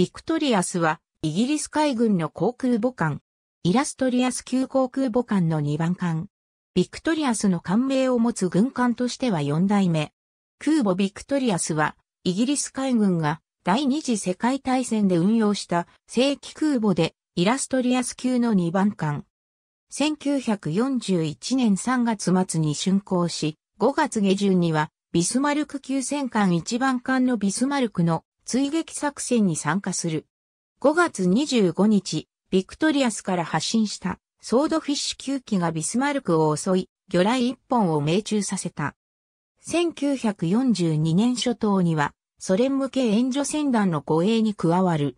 ビクトリアスは、イギリス海軍の航空母艦。イラストリアス級航空母艦の2番艦。ビクトリアスの艦名を持つ軍艦としては4代目。空母ビクトリアスは、イギリス海軍が第二次世界大戦で運用した正規空母で、イラストリアス級の2番艦。1941年3月末に竣工し、5月下旬には、ビスマルク級戦艦1番艦のビスマルクの追撃作戦に参加する。5月25日、ビクトリアスから発進したソードフィッシュ9機がビスマルクを襲い、魚雷1本を命中させた。1942年初頭には、ソ連向け援助船団の護衛に加わる。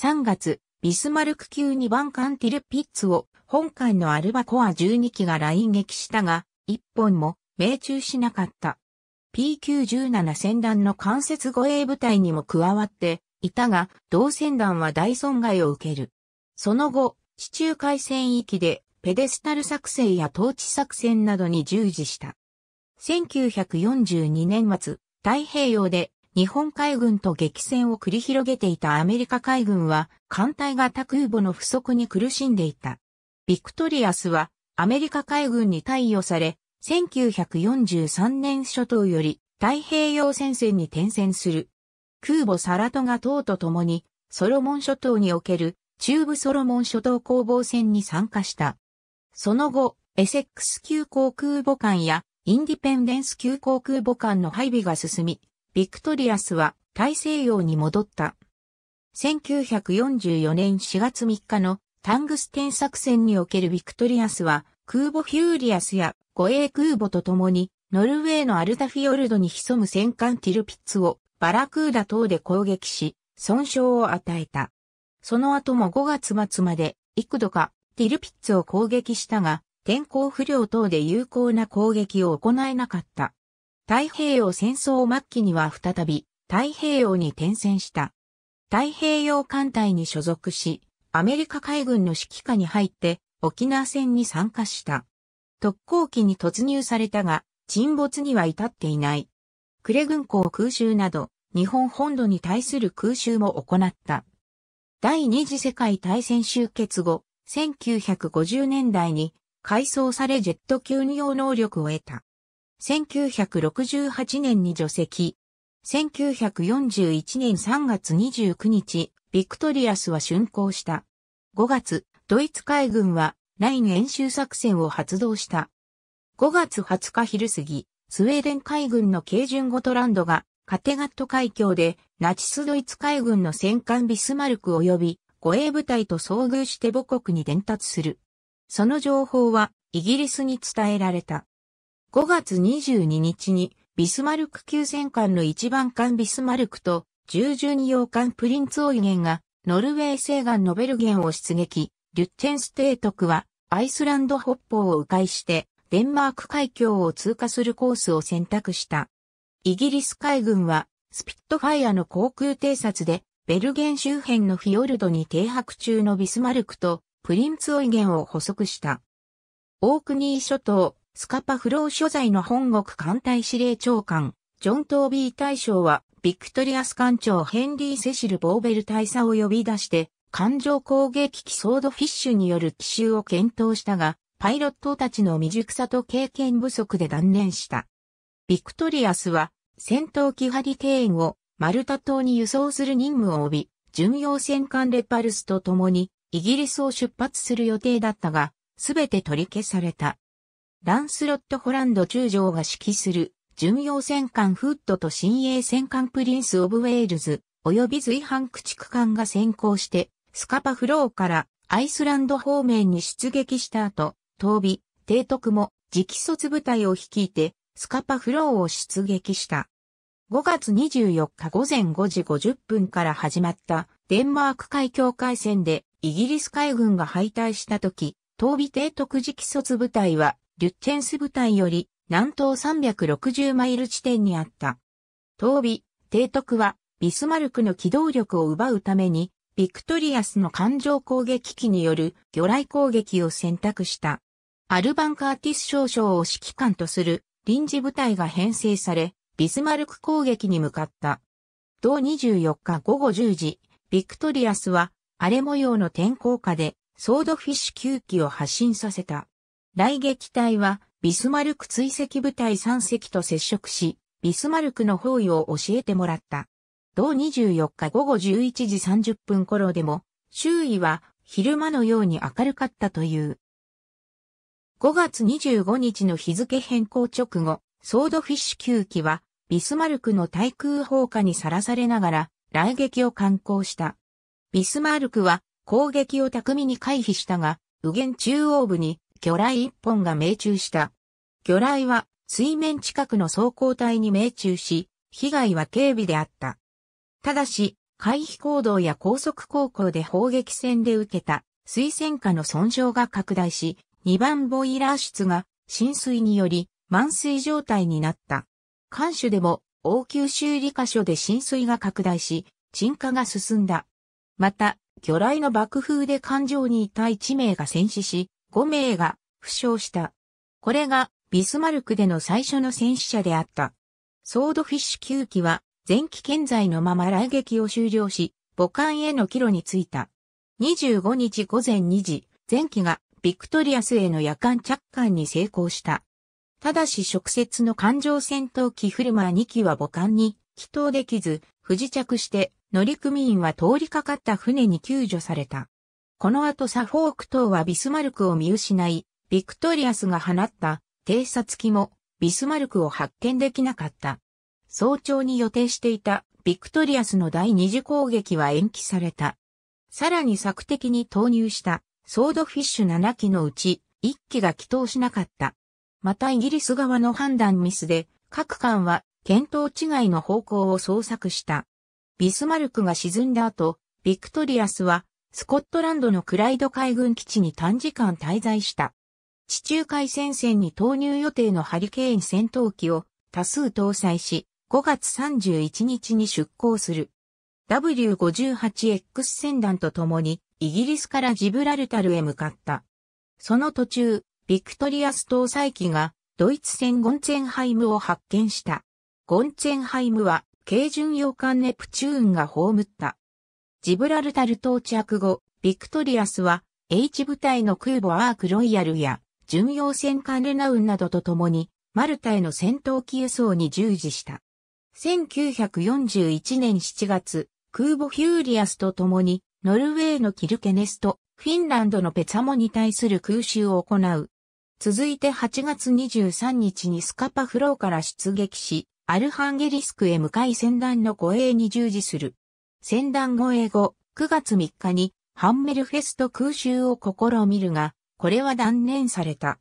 3月、ビスマルク級2番艦ティルピッツを本艦のアルバコア12機が来撃したが、1本も命中しなかった。PQ17 戦団の関節護衛部隊にも加わっていたが、同戦団は大損害を受ける。その後、地中海戦域でペデスタル作戦や統治作戦などに従事した。1942年末、太平洋で日本海軍と激戦を繰り広げていたアメリカ海軍は艦隊型空母の不足に苦しんでいた。ビクトリアスはアメリカ海軍に貸与され、1943年初頭より太平洋戦線に転戦する。空母サラトガ等と共に、ソロモン諸島における中部ソロモン諸島攻防戦に参加した。その後、エセックス級航空母艦やインディペンデンス級航空母艦の配備が進み、ビクトリアスは大西洋に戻った。1944年4月3日のタングステン作戦におけるビクトリアスは空母フューリアスや護衛空母と共に、ノルウェーのアルタフィヨルドに潜む戦艦ティルピッツをバラクーダ等で攻撃し、損傷を与えた。その後も5月末まで幾度かティルピッツを攻撃したが、天候不良等で有効な攻撃を行えなかった。太平洋戦争末期には再び太平洋に転戦した。太平洋艦隊に所属し、アメリカ海軍の指揮下に入って沖縄戦に参加した。特攻機に突入されたが、沈没には至っていない。呉軍港空襲など、日本本土に対する空襲も行った。第二次世界大戦終結後、1950年代に改装されジェット級運用能力を得た。1968年に除籍。1941年3月29日、ビクトリアスは竣工した。5月、ドイツ海軍は、ライン演習作戦を発動した。5月20日昼過ぎ、スウェーデン海軍の軽巡ゴトランドが、カテガット海峡で、ナチスドイツ海軍の戦艦ビスマルク及び、護衛部隊と遭遇して母国に伝達する。その情報は、イギリスに伝えられた。5月22日に、ビスマルク級戦艦の一番艦ビスマルクと、重々に洋艦プリンツオイゲンが、ノルウェー西岸のベルゲンを出撃、リュッチェンステイ。トは、アイスランド北方を迂回して、デンマーク海峡を通過するコースを選択した。イギリス海軍は、スピットファイアの航空偵察で、ベルゲン周辺のフィヨルドに停泊中のビスマルクと、プリンツオイゲンを捕捉した。オークニー諸島、スカパフロー所在の本国艦隊司令長官、ジョン・トービー大将は、ビクトリアス艦長ヘンリー・セシル・ボーベル大佐を呼び出して、艦上攻撃機ソードフィッシュによる奇襲を検討したが、パイロットたちの未熟さと経験不足で断念した。ビクトリアスは、戦闘機ハリケーンをマルタ島に輸送する任務を帯び、巡洋戦艦レパルスと共にイギリスを出発する予定だったが、すべて取り消された。ランスロット・ホランド中将が指揮する巡洋戦艦フッドと新鋭戦艦プリンス・オブ・ウェールズ、及び随伴駆逐艦が先行してスカパフローからアイスランド方面に出撃した後、東美、提督も直卒部隊を率いて、スカパフローを出撃した。5月24日午前5時50分から始まったデンマーク海峡海戦でイギリス海軍が敗退した時、東美提督直卒部隊はリュッチェンス部隊より南東360マイル地点にあった。東美、提督はビスマルクの機動力を奪うためにビクトリアスの艦上攻撃機による魚雷攻撃を選択した。アルバン・カーティス少将を指揮官とする臨時部隊が編成され、ビスマルク攻撃に向かった。同24日午後10時、ビクトリアスは荒れ模様の天候下でソードフィッシュ9機を発進させた。雷撃隊はビスマルク追跡部隊3隻と接触し、ビスマルクの包囲を教えてもらった。同24日午後11時30分頃でも、周囲は昼間のように明るかったという。5月25日の日付変更直後、ソードフィッシュ9機は、ビスマルクの対空砲火にさらされながら、雷撃を観光した。ビスマルクは、攻撃を巧みに回避したが、右舷中央部に、魚雷1本が命中した。魚雷は、水面近くの装甲隊に命中し、被害は軽微であった。ただし、回避行動や高速航行で砲撃戦で受けた水戦火の損傷が拡大し、2番ボイラー室が浸水により満水状態になった。艦首でも応急修理箇所で浸水が拡大し、沈下が進んだ。また、魚雷の爆風で艦上にいた1名が戦死し、5名が負傷した。これがビスマルクでの最初の戦死者であった。ソードフィッシュ9機は前期健在のまま来撃を終了し、母艦への帰路についた。25日午前2時、前期がビクトリアスへの夜間着艦に成功した。ただし直接の艦上戦闘機フルマー2機は母艦に帰投できず、不時着して乗組員は通りかかった船に救助された。この後サフォーク島はビスマルクを見失い、ビクトリアスが放った偵察機もビスマルクを発見できなかった。早朝に予定していたビクトリアスの第二次攻撃は延期された。さらに策的に投入したソードフィッシュ7機のうち1機が起動しなかった。またイギリス側の判断ミスで各艦は見当違いの方向を捜索した。ビスマルクが沈んだ後、ビクトリアスはスコットランドのクライド海軍基地に短時間滞在した。地中海戦線に投入予定のハリケーン戦闘機を多数搭載し、5月31日に出港する。W58X 船団と共にイギリスからジブラルタルへ向かった。その途中、ビクトリアス搭載機がドイツ船ゴンツェンハイムを発見した。ゴンツェンハイムは軽巡洋艦ネプチューンが葬った。ジブラルタル到着後、ビクトリアスは H 部隊の空母アークロイヤルや巡洋船艦レナウンなどと共にマルタへの戦闘機輸送に従事した。1941年7月、空母ヒューリアスと共に、ノルウェーのキルケネスと、フィンランドのペツァモに対する空襲を行う。続いて8月23日にスカパフローから出撃し、アルハンゲリスクへ向かい戦団の護衛に従事する。戦団護衛後、9月3日にハンメルフェスト空襲を試みるが、これは断念された。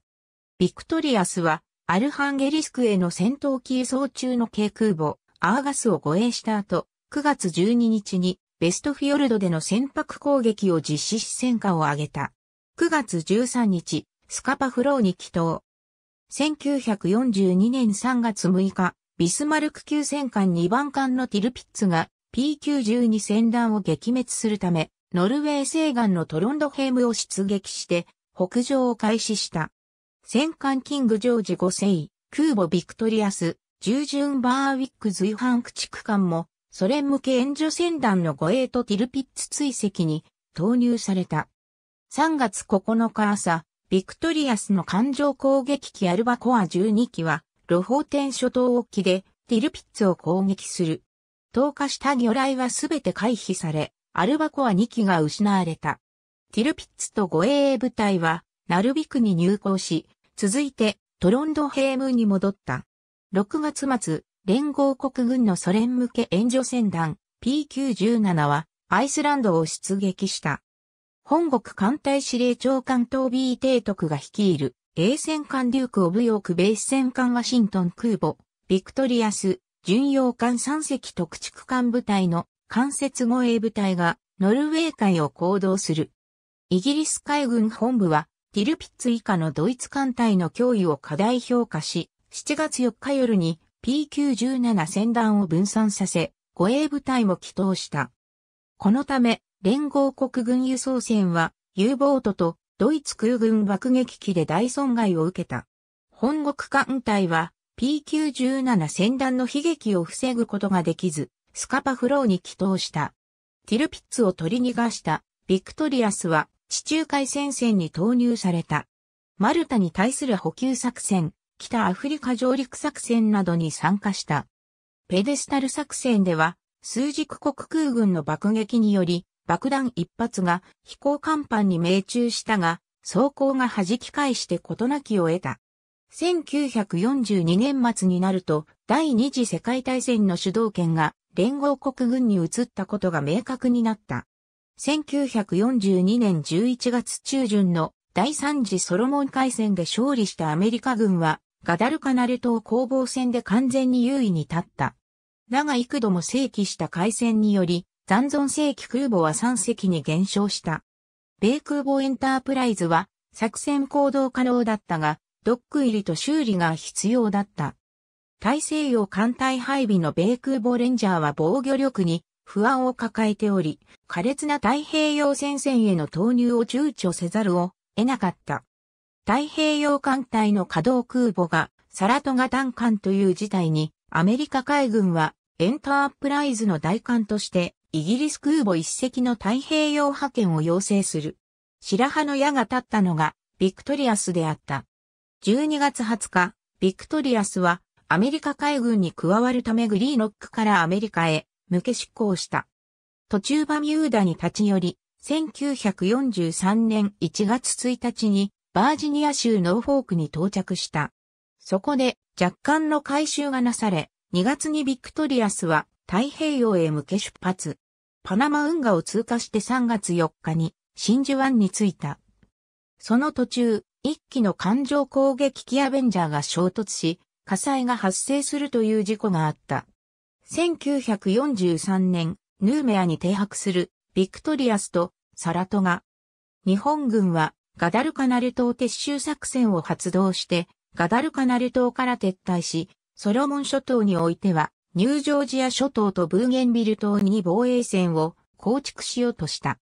ビクトリアスは、アルハンゲリスクへの戦闘機輸送中の軽空母、アーガスを護衛した後、9月12日にベストフィヨルドでの船舶攻撃を実施し戦果を上げた。9月13日、スカパフローに帰投。1942年3月6日、ビスマルク級戦艦2番艦のティルピッツが P92 戦団を撃滅するため、ノルウェー西岸のトロンドヘームを出撃して北上を開始した。戦艦キングジョージ5世、空母ビクトリアス、従順バーウィック随伴駆逐艦も、ソ連向け援助船団の護衛とティルピッツ追跡に投入された。3月9日朝、ビクトリアスの艦上攻撃機アルバコア12機は、ロホーテン諸島沖でティルピッツを攻撃する。投下した魚雷はすべて回避され、アルバコア2機が失われた。ティルピッツと護衛部隊は、ナルビクに入港し、続いてトロンドヘームに戻った。6月末、連合国軍のソ連向け援助船団 P97 はアイスランドを出撃した。本国艦隊司令長官東 B 提督が率いる A 戦艦デューク・オブ・ヨーク・ベース戦艦ワシントン空母、ビクトリアス、巡洋艦3隻特畜艦部隊の関節護衛部隊がノルウェー海を行動する。イギリス海軍本部はティルピッツ以下のドイツ艦隊の脅威を過大評価し、7月4日夜に PQ17 戦団を分散させ、護衛部隊も帰投した。このため、連合国軍輸送船は U ボートとドイツ空軍爆撃機で大損害を受けた。本国艦隊は PQ17 戦団の悲劇を防ぐことができず、スカパフローに帰投した。ティルピッツを取り逃がしたビクトリアスは地中海戦線に投入された。マルタに対する補給作戦、北アフリカ上陸作戦などに参加した。ペデスタル作戦では、数軸国空軍の爆撃により、爆弾一発が飛行甲板に命中したが、装甲が弾き返して事なきを得た。1942年末になると、第二次世界大戦の主導権が連合国軍に移ったことが明確になった。1942年11月中旬の第三次ソロモン海戦で勝利したアメリカ軍はガダルカナル島攻防戦で完全に優位に立った。だが幾度も正規した海戦により、残存正規空母は3隻に減少した。米空母エンタープライズは作戦行動可能だったが、ドック入りと修理が必要だった。大西洋艦隊配備の米空母レンジャーは防御力に不安を抱えており、苛烈な太平洋戦線への投入を躊躇せざるを得なかった。太平洋艦隊の稼働空母がサラトガ弾艦という事態に、アメリカ海軍はエンタープライズの大艦として、イギリス空母一隻の太平洋派遣を要請する。白羽の矢が立ったのが、ビクトリアスであった。12月20日、ビクトリアスは、アメリカ海軍に加わるためグリーノックからアメリカへ向け出港した。途中バミューダに立ち寄り、1943年1月1日にバージニア州ノーフォークに到着した。そこで若干の改修がなされ、2月にビクトリアスは太平洋へ向け出発。パナマ運河を通過して3月4日に真珠湾に着いた。その途中、一機の艦上攻撃機アベンジャーが衝突し、火災が発生するという事故があった。1943年、ヌーメアに停泊するビクトリアスとサラトガ。日本軍はガダルカナル島撤収作戦を発動して、ガダルカナル島から撤退し、ソロモン諸島においては、ニュージョージア諸島とブーゲンビル島に防衛線を構築しようとした。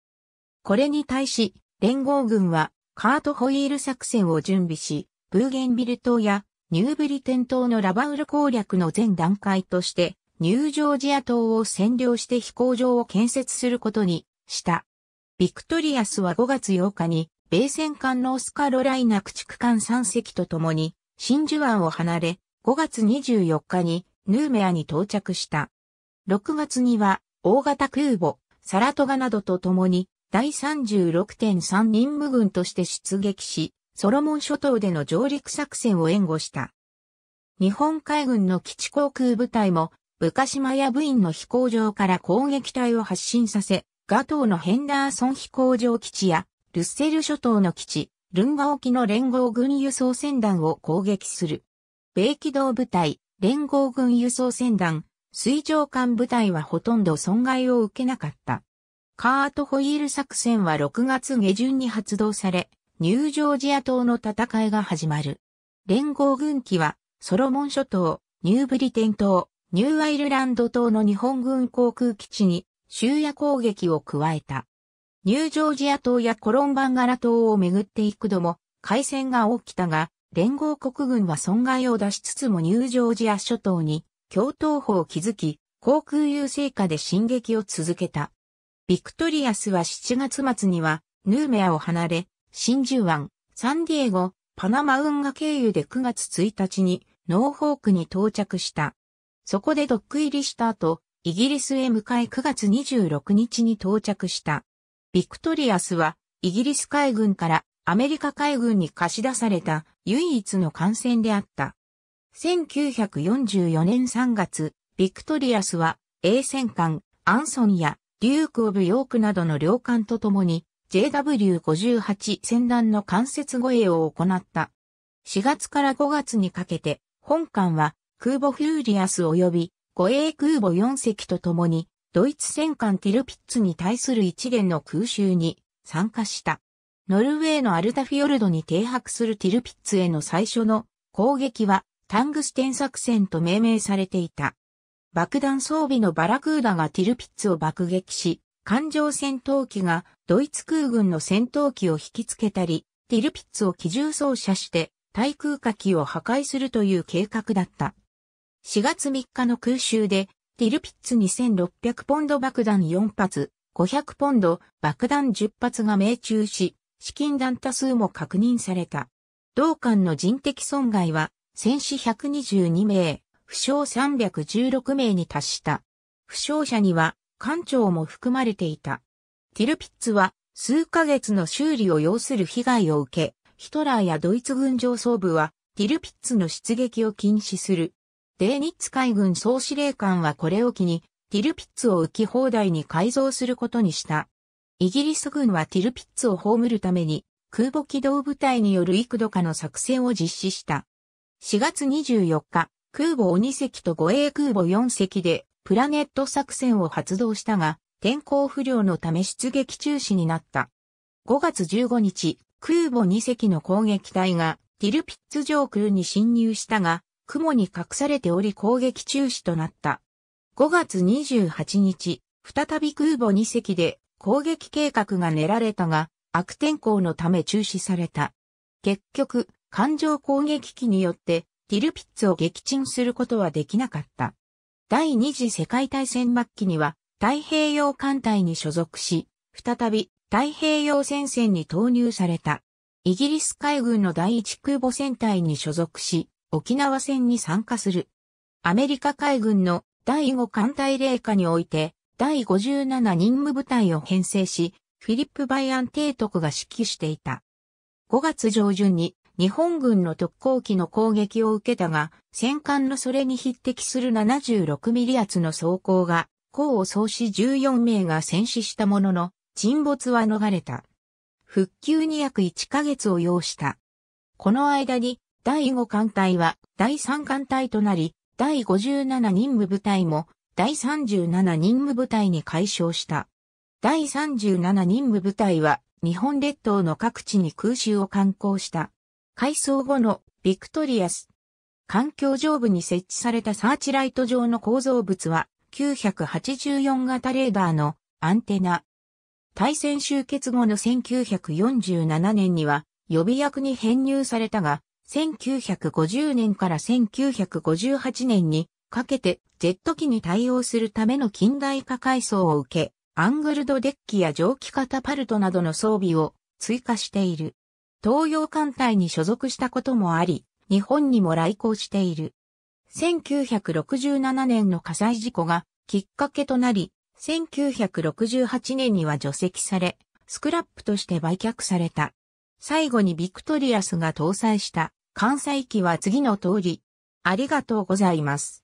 これに対し、連合軍はカートホイール作戦を準備し、ブーゲンビル島やニューブリテン島のラバウル攻略の全段階として、ニュージョージア島を占領して飛行場を建設することにした。ビクトリアスは5月8日に米戦艦ノースカロライナ駆逐艦3隻と共に、真珠湾を離れ、5月24日にヌーメアに到着した。6月には、大型空母、サラトガなどと共に、第36.3任務軍として出撃し、ソロモン諸島での上陸作戦を援護した。日本海軍の基地航空部隊も、部鹿島や部員の飛行場から攻撃隊を発進させ、ガトーのヘンダーソン飛行場基地やルッセル諸島の基地、ルンガ沖の連合軍輸送船団を攻撃する。米機動部隊、連合軍輸送船団、水上艦部隊はほとんど損害を受けなかった。カートホイール作戦は6月下旬に発動され、ニュージョージア島の戦いが始まる。連合軍機は、ソロモン諸島、ニューブリテン島、ニューアイルランド島の日本軍航空基地に、終夜攻撃を加えた。ニュージョージア島やコロンバンガラ島を巡って幾度も海戦が起きたが、連合国軍は損害を出しつつもニュージョージア諸島に共闘法を築き、航空優勢下で進撃を続けた。ビクトリアスは7月末にはヌーメアを離れ、真珠湾、サンディエゴ、パナマ運河経由で9月1日にノーホークに到着した。そこでドック入りした後、イギリスへ向かい9月26日に到着した。ビクトリアスは、イギリス海軍からアメリカ海軍に貸し出された唯一の艦船であった。1944年3月、ビクトリアスは、A 戦艦、アンソンや、デューク・オブ・ヨークなどの両艦と共に、JW58 船団の間接護衛を行った。4月から5月にかけて、本艦は、空母フューリアス及び、護衛空母4隻と共に、ドイツ戦艦ティルピッツに対する一連の空襲に参加した。ノルウェーのアルタフィヨルドに停泊するティルピッツへの最初の攻撃はタングステン作戦と命名されていた。爆弾装備のバラクーダがティルピッツを爆撃し、艦上戦闘機がドイツ空軍の戦闘機を引きつけたり、ティルピッツを機銃操作して対空火器を破壊するという計画だった。4月3日の空襲でティルピッツ2600ポンド爆弾4発、500ポンド爆弾10発が命中し、資金弾多数も確認された。同艦の人的損害は、戦死122名、負傷316名に達した。負傷者には、艦長も含まれていた。ティルピッツは、数ヶ月の修理を要する被害を受け、ヒトラーやドイツ軍上層部は、ティルピッツの出撃を禁止するデーニッツ海軍総司令官はこれを機に、ティルピッツを浮き放題に改造することにした。イギリス軍はティルピッツを葬るために、空母機動部隊による幾度かの作戦を実施した。4月24日、空母2隻と護衛空母4隻で、プラネット作戦を発動したが、天候不良のため出撃中止になった。5月15日、空母2隻の攻撃隊が、ティルピッツ上空に侵入したが、雲に隠されており攻撃中止となった。5月28日、再び空母2隻で攻撃計画が練られたが、悪天候のため中止された。結局、艦上攻撃機によってティルピッツを撃沈することはできなかった。第二次世界大戦末期には太平洋艦隊に所属し、再び太平洋戦線に投入された。イギリス海軍の第一空母戦隊に所属し、沖縄戦に参加する。アメリカ海軍の第5艦隊霊下において、第57任務部隊を編成し、フィリップ・バイアン提督が指揮していた。5月上旬に日本軍の特攻機の攻撃を受けたが、戦艦のそれに匹敵する76ミリ圧の装甲が、功を総し14名が戦死したものの、沈没は逃れた。復旧に約1ヶ月を要した。この間に第5艦隊は第3艦隊となり、第57任務部隊も第37任務部隊に解消した。第37任務部隊は日本列島の各地に空襲を観光した。改装後のビクトリアス。環境上部に設置されたサーチライト上の構造物は984型レーダーのアンテナ。対戦終結後の1947年には予備役に編入されたが、1950年から1958年にかけてジェット機に対応するための近代化改装を受け、アングルドデッキや蒸気カタパルトなどの装備を追加している。東洋艦隊に所属したこともあり、日本にも来航している。1967年の火災事故がきっかけとなり、1968年には除籍され、スクラップとして売却された。最後にビクトリアスが搭載した関西機は次の通り。ありがとうございます。